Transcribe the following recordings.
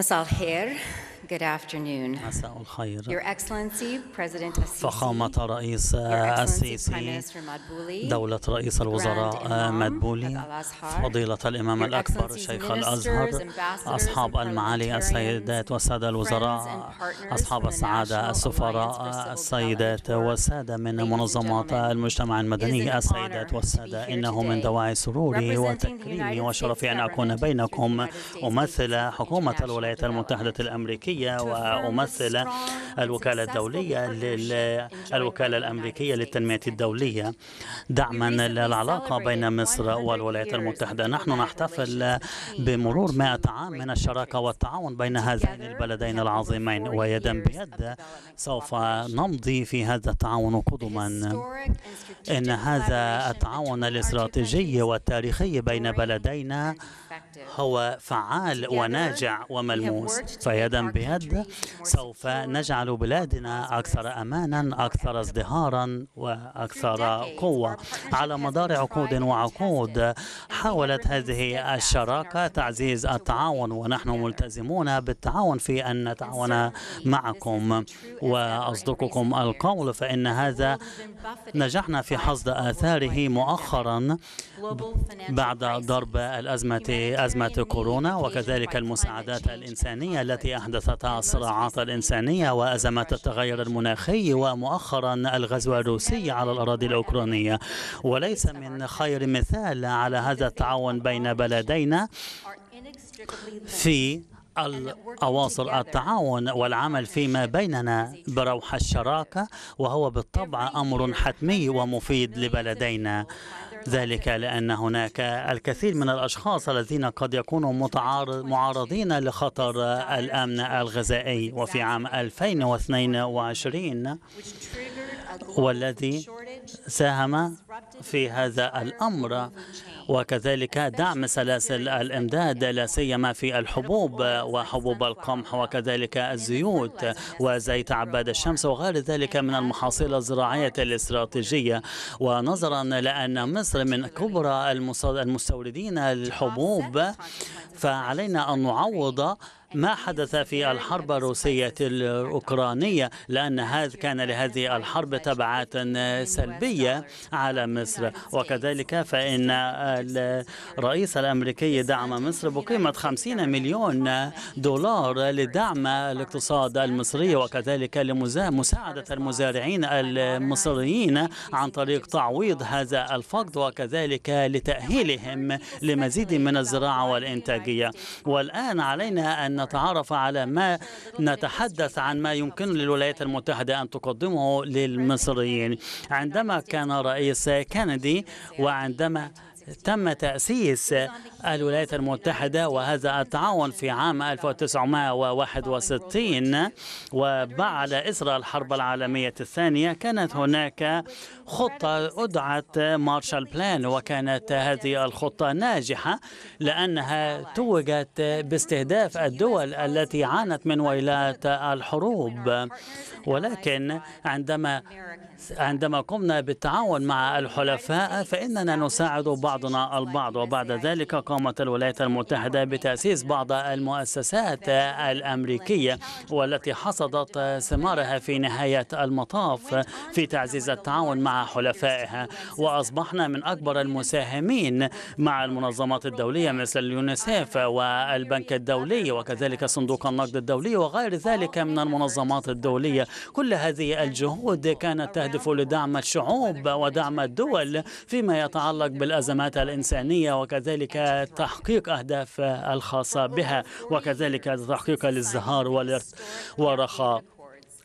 Masal Hare, Good afternoon. مساء الخير. Your Excellency President Assisi. فخامة رئيس السيسي دولة رئيس الوزراء مدبولي آه، فضيلة الإمام الأكبر شيخ الأزهر أصحاب المعالي السيدات والسادة الوزراء أصحاب السعادة السفراء السيدات والسادة من منظمات المجتمع المدني السيدات والسادة إنه من دواعي سروري وتكريمي وشرفي أن أكون بينكم أمثل حكومة الولايات المتحدة الأمريكية الأمريكية وأمثل الوكالة الدولية للوكالة الأمريكية للتنمية الدولية دعما للعلاقة بين مصر والولايات المتحدة نحن نحتفل بمرور 100 عام من الشراكة والتعاون بين هذين البلدين العظيمين ويدا بيد سوف نمضي في هذا التعاون قدما إن هذا التعاون الاستراتيجي والتاريخي بين بلدينا هو فعال وناجع وملموس فيدا بيد سوف نجعل بلادنا أكثر أمانا أكثر ازدهارا وأكثر قوة على مدار عقود وعقود حاولت هذه الشراكة تعزيز التعاون ونحن ملتزمون بالتعاون في أن نتعاون معكم وأصدقكم القول فإن هذا نجحنا في حصد آثاره مؤخرا بعد ضرب الأزمة أزمة كورونا وكذلك المساعدات الإنسانية التي أحدثتها الصراعات الإنسانية وأزمة التغير المناخي ومؤخرا الغزو الروسي على الأراضي الأوكرانية وليس من خير مثال على هذا التعاون بين بلدينا في الأواصر التعاون والعمل فيما بيننا بروح الشراكة وهو بالطبع أمر حتمي ومفيد لبلدينا ذلك لأن هناك الكثير من الأشخاص الذين قد يكونوا معارضين لخطر الأمن الغذائي وفي عام 2022 والذي ساهم في هذا الأمر وكذلك دعم سلاسل الإمداد لا سيما في الحبوب وحبوب القمح وكذلك الزيوت وزيت عباد الشمس وغير ذلك من المحاصيل الزراعية الاستراتيجية ونظرا لأن مصر من كبرى المستوردين للحبوب فعلينا أن نعوض ما حدث في الحرب الروسية الأوكرانية لأن هذا كان لهذه الحرب تبعات سلبية على مصر وكذلك فإن الرئيس الأمريكي دعم مصر بقيمة 50 مليون دولار لدعم الاقتصاد المصري وكذلك لمساعدة المزارعين المصريين عن طريق تعويض هذا الفقد وكذلك لتأهيلهم لمزيد من الزراعة والإنتاجية والآن علينا أن نتعرف على ما نتحدث عن ما يمكن للولايات المتحدة أن تقدمه للمصريين عندما كان رئيس كندي وعندما تم تأسيس الولايات المتحدة وهذا التعاون في عام 1961 وبعد إثر الحرب العالمية الثانية كانت هناك خطة أدعت مارشال بلان وكانت هذه الخطة ناجحة لأنها توجت باستهداف الدول التي عانت من ويلات الحروب ولكن عندما عندما قمنا بالتعاون مع الحلفاء فإننا نساعد بعض بعضنا البعض وبعد ذلك قامت الولايات المتحدة بتأسيس بعض المؤسسات الأمريكية والتي حصدت ثمارها في نهاية المطاف في تعزيز التعاون مع حلفائها وأصبحنا من أكبر المساهمين مع المنظمات الدولية مثل اليونيسيف والبنك الدولي وكذلك صندوق النقد الدولي وغير ذلك من المنظمات الدولية كل هذه الجهود كانت تهدف لدعم الشعوب ودعم الدول فيما يتعلق بالأزمات الخدمات الإنسانية وكذلك تحقيق أهداف الخاصة بها وكذلك تحقيق الازدهار والرخاء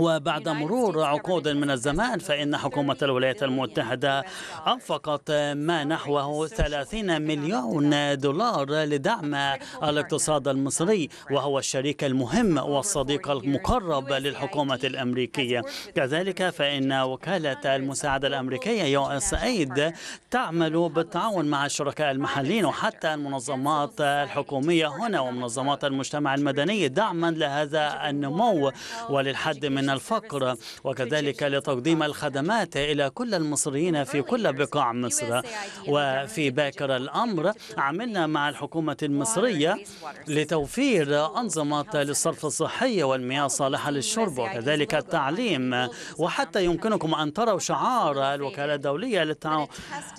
وبعد مرور عقود من الزمان فإن حكومة الولايات المتحدة أنفقت ما نحوه 30 مليون دولار لدعم الاقتصاد المصري وهو الشريك المهم والصديق المقرب للحكومة الأمريكية كذلك فإن وكالة المساعدة الأمريكية يو اس ايد تعمل بالتعاون مع الشركاء المحليين وحتى المنظمات الحكومية هنا ومنظمات المجتمع المدني دعما لهذا النمو وللحد من من الفقر وكذلك لتقديم الخدمات إلى كل المصريين في كل بقاع مصر وفي باكر الأمر عملنا مع الحكومة المصرية لتوفير أنظمة للصرف الصحي والمياه الصالحة للشرب وكذلك التعليم وحتى يمكنكم أن تروا شعار الوكالة الدولية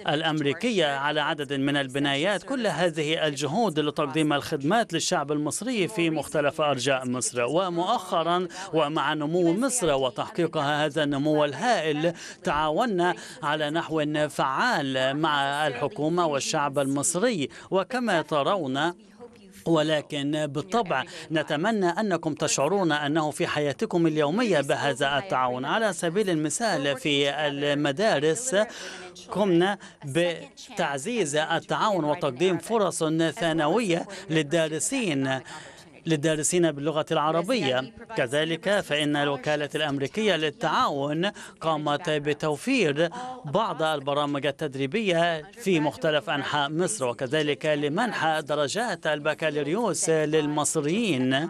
الأمريكية على عدد من البنايات كل هذه الجهود لتقديم الخدمات للشعب المصري في مختلف أرجاء مصر ومؤخرا ومع نمو مصر وتحقيقها هذا النمو الهائل تعاوننا على نحو فعال مع الحكومة والشعب المصري وكما ترون ولكن بالطبع نتمنى أنكم تشعرون أنه في حياتكم اليومية بهذا التعاون على سبيل المثال في المدارس قمنا بتعزيز التعاون وتقديم فرص ثانوية للدارسين للدارسين باللغة العربية كذلك فإن الوكالة الأمريكية للتعاون قامت بتوفير بعض البرامج التدريبية في مختلف أنحاء مصر وكذلك لمنح درجات البكالوريوس للمصريين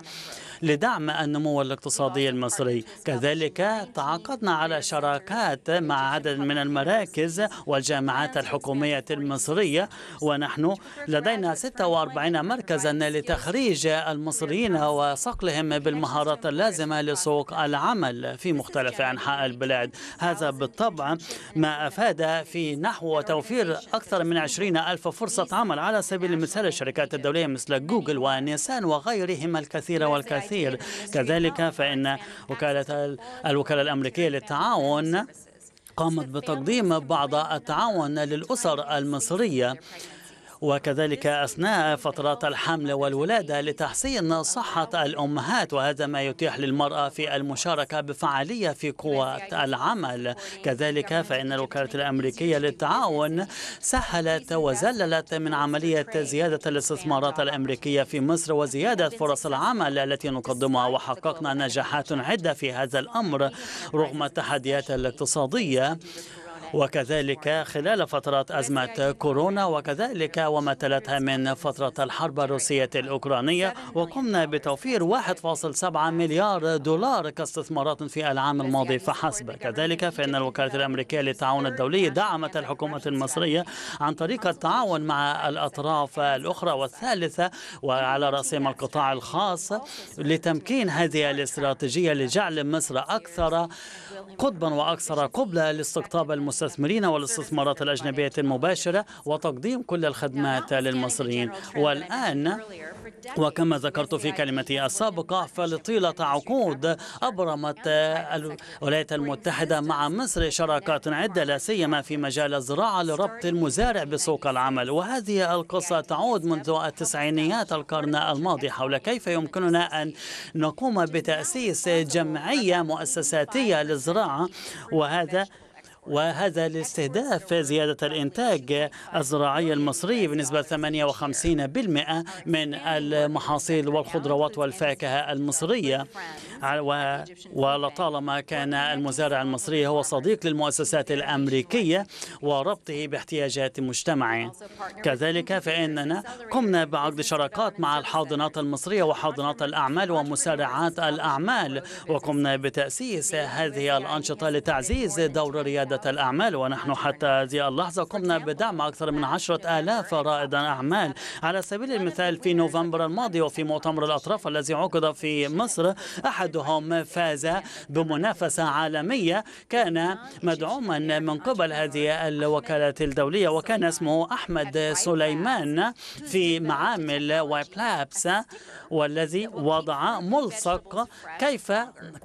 لدعم النمو الاقتصادي المصري كذلك تعاقدنا على شراكات مع عدد من المراكز والجامعات الحكومية المصرية ونحن لدينا 46 مركزا لتخريج المصريين وصقلهم بالمهارات اللازمة لسوق العمل في مختلف أنحاء البلاد هذا بالطبع ما أفاد في نحو توفير أكثر من 20 ألف فرصة عمل على سبيل المثال الشركات الدولية مثل جوجل ونيسان وغيرهما الكثير والكثير كثير كذلك فإن وكالة الوكالة الأمريكية للتعاون قامت بتقديم بعض التعاون للأسر المصرية وكذلك أثناء فترات الحمل والولادة لتحسين صحة الأمهات وهذا ما يتيح للمرأة في المشاركة بفعالية في قوات العمل كذلك فإن الوكالة الأمريكية للتعاون سهلت وزللت من عملية زيادة الاستثمارات الأمريكية في مصر وزيادة فرص العمل التي نقدمها وحققنا نجاحات عدة في هذا الأمر رغم التحديات الاقتصادية وكذلك خلال فترة أزمة كورونا وكذلك وما تلتها من فترة الحرب الروسية الأوكرانية وقمنا بتوفير 1.7 مليار دولار كاستثمارات في العام الماضي فحسب كذلك فإن الوكالة الأمريكية للتعاون الدولي دعمت الحكومة المصرية عن طريق التعاون مع الأطراف الأخرى والثالثة وعلى رأسهم القطاع الخاص لتمكين هذه الاستراتيجية لجعل مصر أكثر قطبا وأكثر قبلة لاستقطاب المسلمين المستثمرين والاستثمارات الأجنبية المباشرة وتقديم كل الخدمات للمصريين والآن وكما ذكرت في كلمتي السابقة فلطيلة عقود أبرمت الولايات المتحدة مع مصر شراكات عدة لا سيما في مجال الزراعة لربط المزارع بسوق العمل وهذه القصة تعود منذ التسعينيات القرن الماضي حول كيف يمكننا أن نقوم بتأسيس جمعية مؤسساتية للزراعة وهذا وهذا لاستهداف زيادة الإنتاج الزراعي المصري بنسبة 58% من المحاصيل والخضروات والفاكهة المصرية ولطالما كان المزارع المصري هو صديق للمؤسسات الأمريكية وربطه باحتياجات مجتمعه كذلك فإننا قمنا بعقد شراكات مع الحاضنات المصرية وحاضنات الأعمال ومسارعات الأعمال وقمنا بتأسيس هذه الأنشطة لتعزيز دور ريادة الأعمال ونحن حتى هذه اللحظة قمنا بدعم أكثر من عشرة آلاف رائد أعمال على سبيل المثال في نوفمبر الماضي وفي مؤتمر الأطراف الذي عقد في مصر أحدهم فاز بمنافسة عالمية كان مدعوما من قبل هذه الوكالات الدولية وكان اسمه أحمد سليمان في معامل لابس والذي وضع ملصق كيف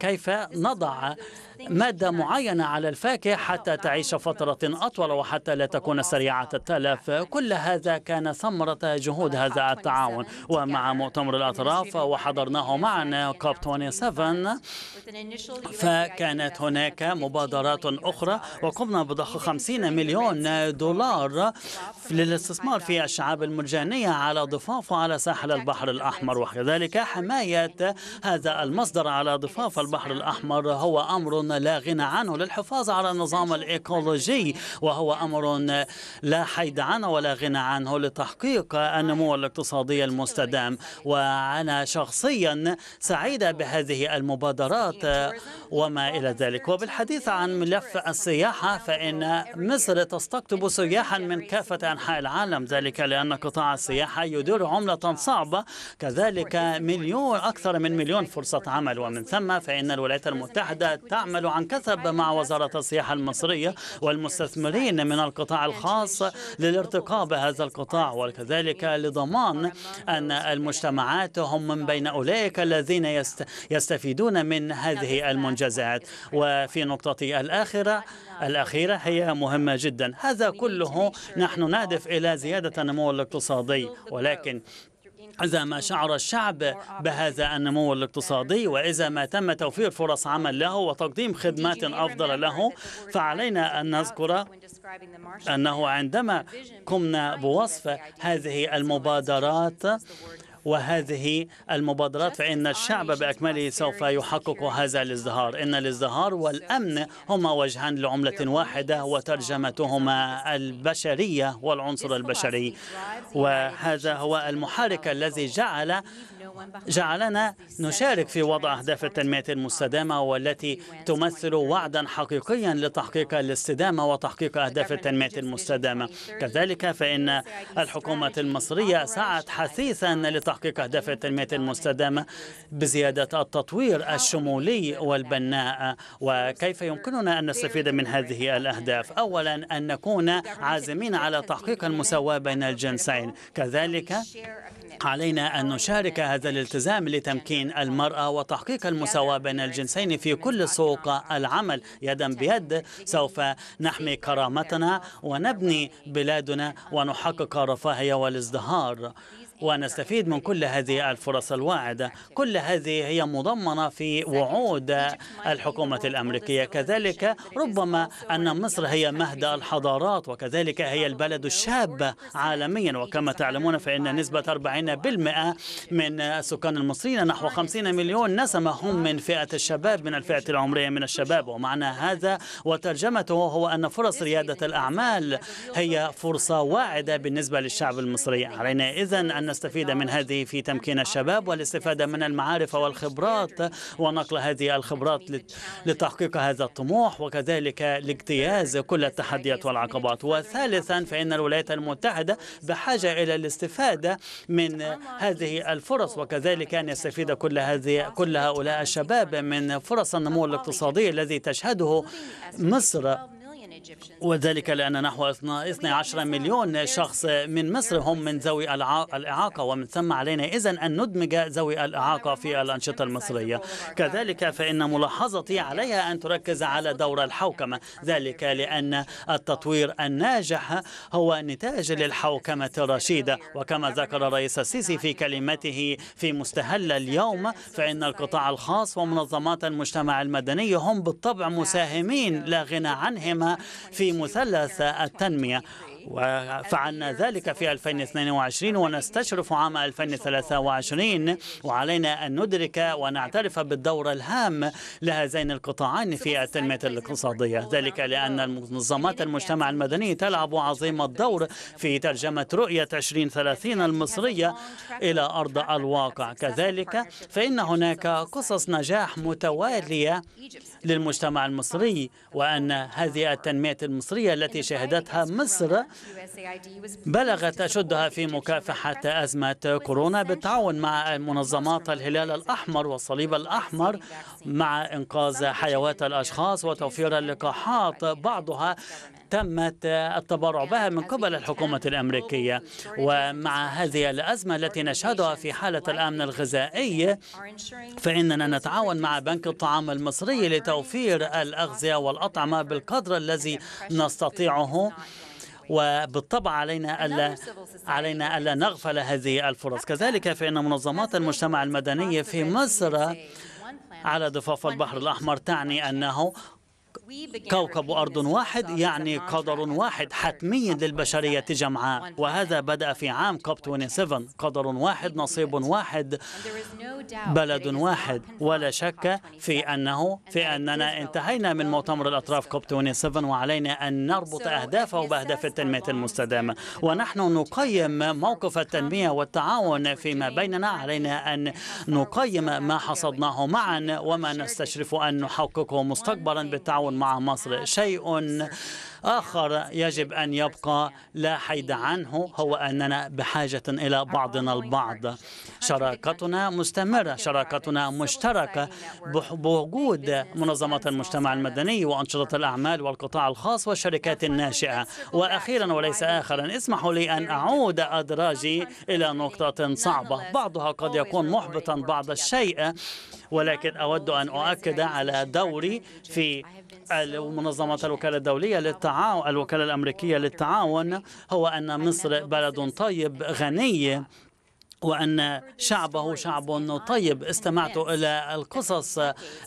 كيف نضع مادة معينة على الفاكهة حتى تعيش فترة أطول وحتى لا تكون سريعة التلف كل هذا كان ثمرة جهود هذا التعاون ومع مؤتمر الأطراف وحضرناه معنا كوب 27 فكانت هناك مبادرات أخرى وقمنا بضخ 50 مليون دولار للاستثمار في الشعاب المرجانية على ضفاف وعلى ساحل البحر الأحمر وكذلك حماية هذا المصدر على ضفاف البحر الأحمر هو أمر لا غنى عنه للحفاظ على النظام الإيكولوجي وهو أمر لا حيد عنه ولا غنى عنه لتحقيق النمو الاقتصادي المستدام وأنا شخصيا سعيدة بهذه المبادرات وما إلى ذلك وبالحديث عن ملف السياحة فإن مصر تستقطب سياحا من كافة أنحاء العالم ذلك لأن قطاع السياحة يدير عملة صعبة كذلك مليون أكثر من مليون فرصة عمل ومن ثم فإن الولايات المتحدة تعمل يعمل عن كثب مع وزارة السياحة المصرية والمستثمرين من القطاع الخاص للارتقاء بهذا القطاع وكذلك لضمان أن المجتمعات هم من بين أولئك الذين يست يستفيدون من هذه المنجزات وفي نقطتي الآخرة الأخيرة هي مهمة جدا هذا كله نحن نهدف إلى زيادة النمو الاقتصادي ولكن إذا ما شعر الشعب بهذا النمو الاقتصادي وإذا ما تم توفير فرص عمل له وتقديم خدمات أفضل له فعلينا أن نذكر أنه عندما قمنا بوصف هذه المبادرات وهذه المبادرات فإن الشعب بأكمله سوف يحقق هذا الازدهار إن الازدهار والأمن هما وجهان لعملة واحدة وترجمتهما البشرية والعنصر البشري وهذا هو المحرك الذي جعل جعلنا نشارك في وضع أهداف التنمية المستدامة والتي تمثل وعدا حقيقيا لتحقيق الاستدامة وتحقيق أهداف التنمية المستدامة كذلك فإن الحكومة المصرية سعت حثيثا لتحقيق أهداف التنمية المستدامة بزيادة التطوير الشمولي والبناء وكيف يمكننا أن نستفيد من هذه الأهداف أولا أن نكون عازمين على تحقيق المساواة بين الجنسين كذلك علينا أن نشارك هذا هذا الالتزام لتمكين المرأة وتحقيق المساواة بين الجنسين في كل سوق العمل يدا بيد سوف نحمي كرامتنا ونبني بلادنا ونحقق الرفاهية والازدهار ونستفيد من كل هذه الفرص الواعدة كل هذه هي مضمنة في وعود الحكومة الأمريكية كذلك ربما أن مصر هي مهد الحضارات وكذلك هي البلد الشاب عالميا وكما تعلمون فإن نسبة 40% من السكان المصريين نحو 50 مليون نسمة هم من فئة الشباب من الفئة العمرية من الشباب ومعنى هذا وترجمته هو أن فرص ريادة الأعمال هي فرصة واعدة بالنسبة للشعب المصري علينا إذن أن نستفيد من هذه في تمكين الشباب والاستفادة من المعارف والخبرات ونقل هذه الخبرات لتحقيق هذا الطموح وكذلك لاجتياز كل التحديات والعقبات وثالثا فإن الولايات المتحدة بحاجة إلى الاستفادة من هذه الفرص وكذلك أن يستفيد كل هذه كل هؤلاء الشباب من فرص النمو الاقتصادي الذي تشهده مصر وذلك لأن نحو 12 مليون شخص من مصر هم من ذوي الإعاقة ومن ثم علينا إذا أن ندمج ذوي الإعاقة في الأنشطة المصرية كذلك فإن ملاحظتي عليها أن تركز على دور الحوكمة ذلك لأن التطوير الناجح هو نتاج للحوكمة الرشيدة وكما ذكر الرئيس السيسي في كلمته في مستهل اليوم فإن القطاع الخاص ومنظمات المجتمع المدني هم بالطبع مساهمين لا غنى عنهم في مثلث التنمية وفعلنا ذلك في 2022 ونستشرف عام 2023 وعلينا أن ندرك ونعترف بالدور الهام لهذين القطاعين في التنمية الاقتصادية ذلك لأن منظمات المجتمع المدني تلعب عظيم الدور في ترجمة رؤية 2030 المصرية إلى أرض الواقع كذلك فإن هناك قصص نجاح متوالية للمجتمع المصري وأن هذه التنمية المصرية التي شهدتها مصر بلغت أشدها في مكافحة أزمة كورونا بالتعاون مع منظمات الهلال الأحمر والصليب الأحمر مع إنقاذ حيوات الأشخاص وتوفير اللقاحات بعضها تمت التبرع يعني بها من قبل الحكومة الأمريكية ومع هذه الأزمة التي نشهدها في حالة الأمن الغذائي فإننا نتعاون مع بنك الطعام المصري لتوفير الأغذية والأطعمة بالقدر الذي نستطيعه وبالطبع علينا ألا علينا ألا نغفل هذه الفرص كذلك فإن منظمات المجتمع المدني في مصر على ضفاف البحر الأحمر تعني أنه كوكب أرض واحد يعني قدر واحد حتمي للبشرية جمعاء وهذا بدأ في عام كوب 27 قدر واحد نصيب واحد بلد واحد ولا شك في أنه في أننا انتهينا من مؤتمر الأطراف كوب 27 وعلينا أن نربط أهدافه بأهداف التنمية المستدامة ونحن نقيم موقف التنمية والتعاون فيما بيننا علينا أن نقيم ما حصدناه معا وما نستشرف أن نحققه مستقبلا بالتعاون مع مصر شيء آخر يجب أن يبقى لا حيد عنه هو أننا بحاجة إلى بعضنا البعض شراكتنا مستمرة شراكتنا مشتركة بوجود منظمة المجتمع المدني وأنشطة الأعمال والقطاع الخاص والشركات الناشئة وأخيرا وليس آخرا اسمحوا لي أن أعود أدراجي إلى نقطة صعبة بعضها قد يكون محبطا بعض الشيء ولكن أود أن أؤكد على دوري في منظمة الوكالة الدولية للتعاون الوكالة الأمريكية للتعاون هو أن مصر بلد طيب غني وأن شعبه شعب طيب استمعت إلى القصص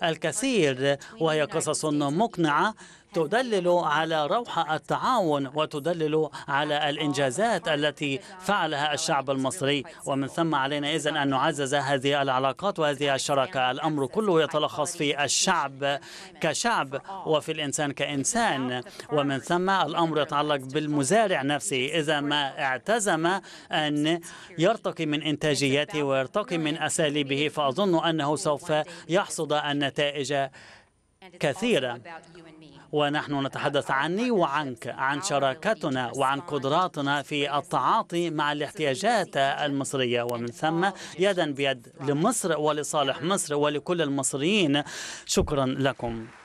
الكثير وهي قصص مقنعة تدلل على روح التعاون وتدلل على الإنجازات التي فعلها الشعب المصري ومن ثم علينا إذن أن نعزز هذه العلاقات وهذه الشراكة الأمر كله يتلخص في الشعب كشعب وفي الإنسان كإنسان ومن ثم الأمر يتعلق بالمزارع نفسه إذا ما اعتزم أن يرتقي من إنتاجيته ويرتقي من أساليبه فأظن أنه سوف يحصد النتائج كثيرة ونحن نتحدث عني وعنك عن شراكتنا وعن قدراتنا في التعاطي مع الاحتياجات المصرية ومن ثم يدا بيد لمصر ولصالح مصر ولكل المصريين شكرا لكم